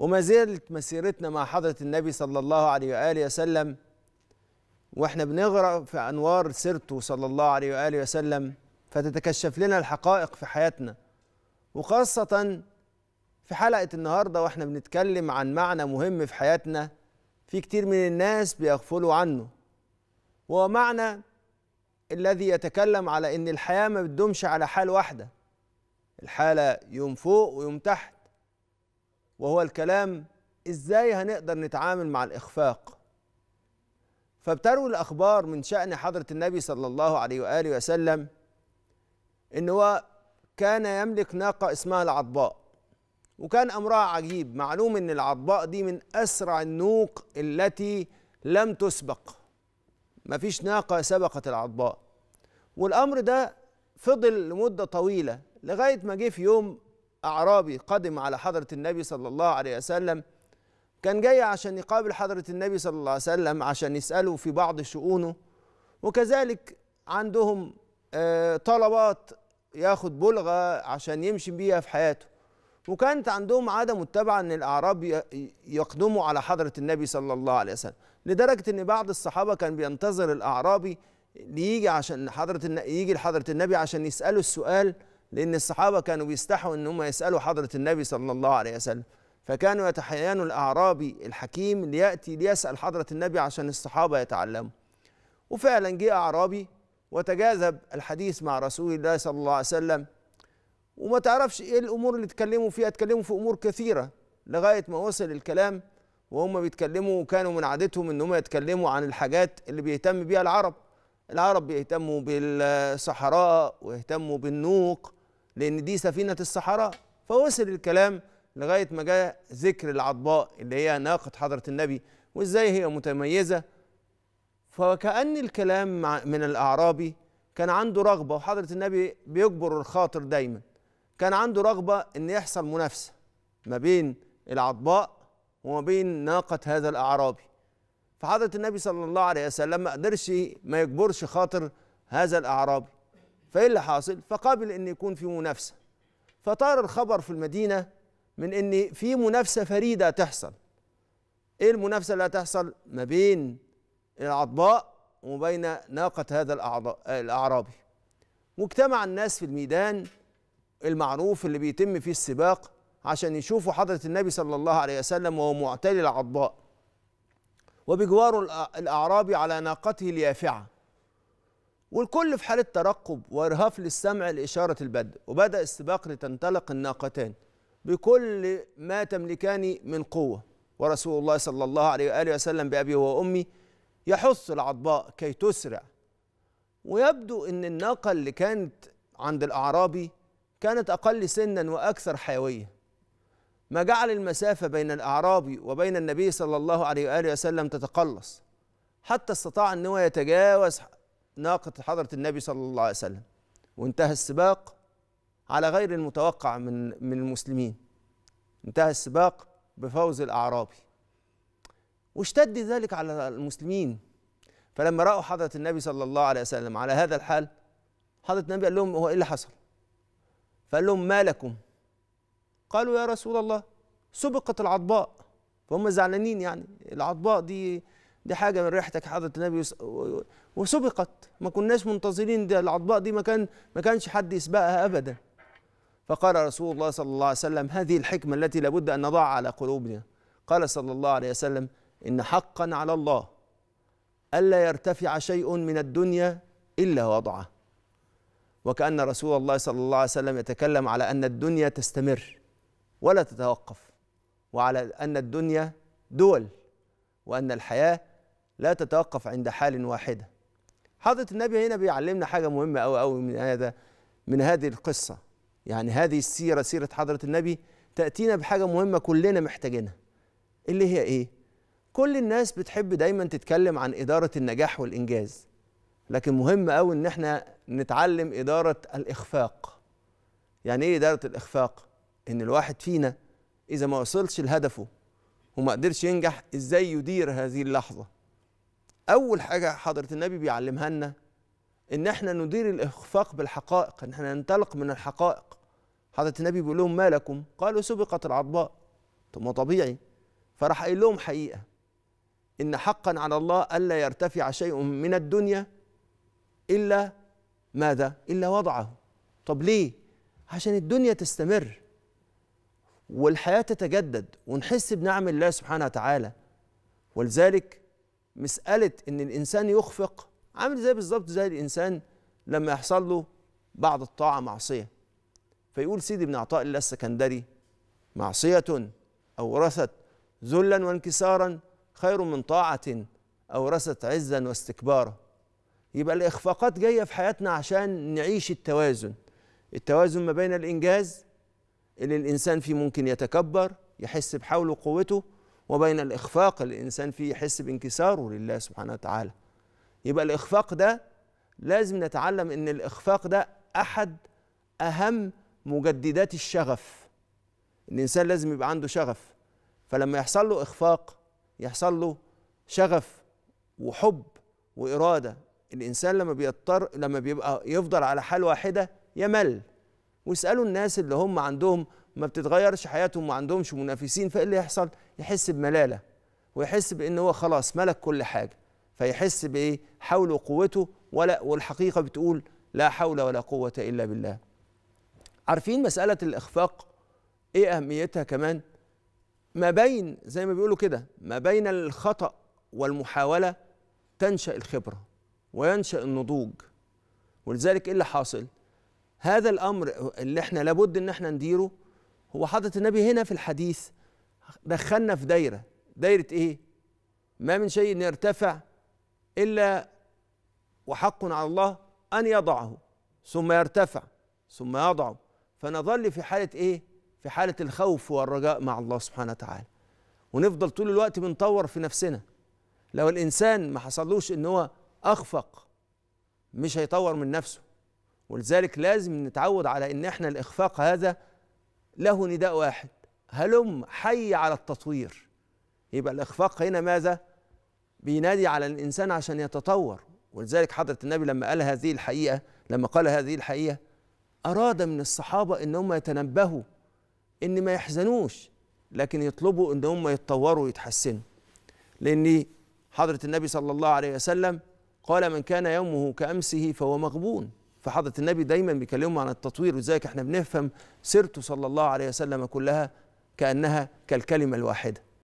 وما زالت مسيرتنا مع حضرة النبي صلى الله عليه وآله وسلم واحنا بنغرق في أنوار سيرته صلى الله عليه وآله وسلم فتتكشف لنا الحقائق في حياتنا وخاصة في حلقة النهاردة واحنا بنتكلم عن معنى مهم في حياتنا في كتير من الناس بيغفلوا عنه وهو معنى الذي يتكلم على ان الحياة ما بتدومش على حال واحدة الحالة يوم فوق ويوم تحت وهو الكلام ازاي هنقدر نتعامل مع الاخفاق فبتروي الاخبار من شان حضره النبي صلى الله عليه واله وسلم ان هو كان يملك ناقه اسمها العضباء وكان امرها عجيب معلوم ان العضباء دي من اسرع النوق التي لم تسبق مفيش ناقه سبقت العضباء والامر ده فضل لمده طويله لغايه ما جه في يوم أعرابي قدم على حضرة النبي صلى الله عليه وسلم كان جاي عشان يقابل حضرة النبي صلى الله عليه وسلم عشان يسأله في بعض شؤونه وكذلك عندهم آه، طلبات ياخد بلغة عشان يمشي بيها في حياته وكانت عندهم عادة متبعة أن الأعراب يقدموا على حضرة النبي صلى الله عليه وسلم لدرجة أن بعض الصحابة كان بينتظر الأعرابي ليجي عشان حضرة يجي لحضرة النبي عشان يسأله السؤال لأن الصحابة كانوا بيستحوا أن هم يسألوا حضرة النبي صلى الله عليه وسلم فكانوا يتحيانوا الأعرابي الحكيم ليأتي ليسأل حضرة النبي عشان الصحابة يتعلموا وفعلا جه أعرابي وتجاذب الحديث مع رسول الله صلى الله عليه وسلم وما تعرفش ايه الامور اللي اتكلموا فيها اتكلموا في امور كثيره لغايه ما وصل الكلام وهم بيتكلموا وكانوا من عادتهم ان هم يتكلموا عن الحاجات اللي بيهتم بيها العرب العرب بيهتموا بالصحراء ويهتموا بالنوق لأن دي سفينة الصحراء فوصل الكلام لغاية ما جاء ذكر العضباء اللي هي ناقة حضرة النبي وإزاي هي متميزة فكأن الكلام من الأعرابي كان عنده رغبة وحضرة النبي بيجبر الخاطر دايما كان عنده رغبة إن يحصل منافسة ما بين العضباء وما بين ناقة هذا الأعرابي فحضرة النبي صلى الله عليه وسلم ما قدرش ما يجبرش خاطر هذا الأعرابي فايه اللي حاصل فقبل ان يكون في منافسه فطار الخبر في المدينه من ان في منافسه فريده تحصل ايه المنافسه اللي هتحصل ما بين وما وبين ناقه هذا الاعرابي واجتمع الناس في الميدان المعروف اللي بيتم فيه السباق عشان يشوفوا حضره النبي صلى الله عليه وسلم وهو معتلي الاعضاء وبجواره الاعرابي على ناقته اليافعه والكل في حالة ترقب وإرهاف للسمع لإشارة البدء وبدأ السباق لتنطلق الناقتان بكل ما تملكان من قوة ورسول الله صلى الله عليه وآله وسلم بأبي وأمي يحث العضباء كي تسرع ويبدو أن الناقة اللي كانت عند الأعرابي كانت أقل سنا وأكثر حيوية ما جعل المسافة بين الأعرابي وبين النبي صلى الله عليه وآله وسلم تتقلص حتى استطاع ان هو يتجاوز ناقة حضرة النبي صلى الله عليه وسلم وانتهى السباق على غير المتوقع من من المسلمين انتهى السباق بفوز الأعرابي واشتد ذلك على المسلمين فلما رأوا حضرة النبي صلى الله عليه وسلم على هذا الحال حضرة النبي قال لهم هو إيه اللي حصل فقال لهم ما لكم قالوا يا رسول الله سبقت العضباء فهم زعلانين يعني العضباء دي دي حاجة من ريحتك حضرة النبي وسبقت ما كناش منتظرين ده العطباء دي ما كان ما كانش حد يسبقها ابدا فقال رسول الله صلى الله عليه وسلم هذه الحكمه التي لابد ان نضعها على قلوبنا قال صلى الله عليه وسلم ان حقا على الله الا يرتفع شيء من الدنيا الا وضعه وكان رسول الله صلى الله عليه وسلم يتكلم على ان الدنيا تستمر ولا تتوقف وعلى ان الدنيا دول وان الحياه لا تتوقف عند حال واحده حضرة النبي هنا بيعلمنا حاجة مهمة أوي أوي من هذا من هذه القصة يعني هذه السيرة سيرة حضرة النبي تأتينا بحاجة مهمة كلنا محتاجينها اللي هي إيه؟ كل الناس بتحب دايما تتكلم عن إدارة النجاح والإنجاز لكن مهم أوي إن إحنا نتعلم إدارة الإخفاق يعني إيه إدارة الإخفاق؟ إن الواحد فينا إذا ما وصلش لهدفه وما قدرش ينجح إزاي يدير هذه اللحظة اول حاجه حضره النبي بيعلمها لنا ان احنا ندير الاخفاق بالحقائق ان احنا ننطلق من الحقائق حضره النبي بيقول لهم ما لكم قالوا سبقت العرباء ثم طبيعي فراح قايل لهم حقيقه ان حقا على الله الا يرتفع شيء من الدنيا الا ماذا الا وضعه طب ليه عشان الدنيا تستمر والحياه تتجدد ونحس بنعم الله سبحانه وتعالى ولذلك مساله ان الانسان يخفق عامل زي بالظبط زي الانسان لما يحصل له بعد الطاعه معصيه فيقول سيدي بن عطاء الله السكندري معصيه اورثت ذلا وانكسارا خير من طاعه اورثت عزا واستكبارا يبقى الاخفاقات جايه في حياتنا عشان نعيش التوازن التوازن ما بين الانجاز اللي الانسان فيه ممكن يتكبر يحس بحوله وقوته وبين الإخفاق الإنسان فيه يحس بانكساره لله سبحانه وتعالى يبقى الإخفاق ده لازم نتعلم أن الإخفاق ده أحد أهم مجددات الشغف الإنسان لازم يبقى عنده شغف فلما يحصل له إخفاق يحصل له شغف وحب وإرادة الإنسان لما بيضطر لما بيبقى يفضل على حال واحدة يمل واسألوا الناس اللي هم عندهم ما بتتغيرش حياتهم ما عندهمش منافسين فايه اللي يحصل يحس بملاله ويحس بان هو خلاص ملك كل حاجه فيحس بايه حول قوته ولا والحقيقه بتقول لا حول ولا قوه الا بالله عارفين مساله الاخفاق ايه اهميتها كمان ما بين زي ما بيقولوا كده ما بين الخطا والمحاوله تنشا الخبره وينشا النضوج ولذلك ايه اللي حاصل هذا الامر اللي احنا لابد ان احنا نديره هو حضرة النبي هنا في الحديث دخلنا في دايرة دايرة إيه؟ ما من شيء يرتفع إلا وحق على الله أن يضعه ثم يرتفع ثم يضعه فنظل في حالة إيه؟ في حالة الخوف والرجاء مع الله سبحانه وتعالى ونفضل طول الوقت بنطور في نفسنا لو الإنسان ما حصلوش إن هو أخفق مش هيطور من نفسه ولذلك لازم نتعود على إن إحنا الإخفاق هذا له نداء واحد هلم حي على التطوير يبقى الإخفاق هنا ماذا؟ بينادي على الإنسان عشان يتطور ولذلك حضرة النبي لما قال هذه الحقيقة لما قال هذه الحقيقة أراد من الصحابة إن هم يتنبهوا إن ما يحزنوش لكن يطلبوا إن هم يتطوروا ويتحسنوا لأن حضرة النبي صلى الله عليه وسلم قال من كان يومه كأمسه فهو مغبون فحضرة النبي دايما بيكلمهم عن التطوير وذلك احنا بنفهم سيرته صلى الله عليه وسلم كلها كأنها كالكلمة الواحدة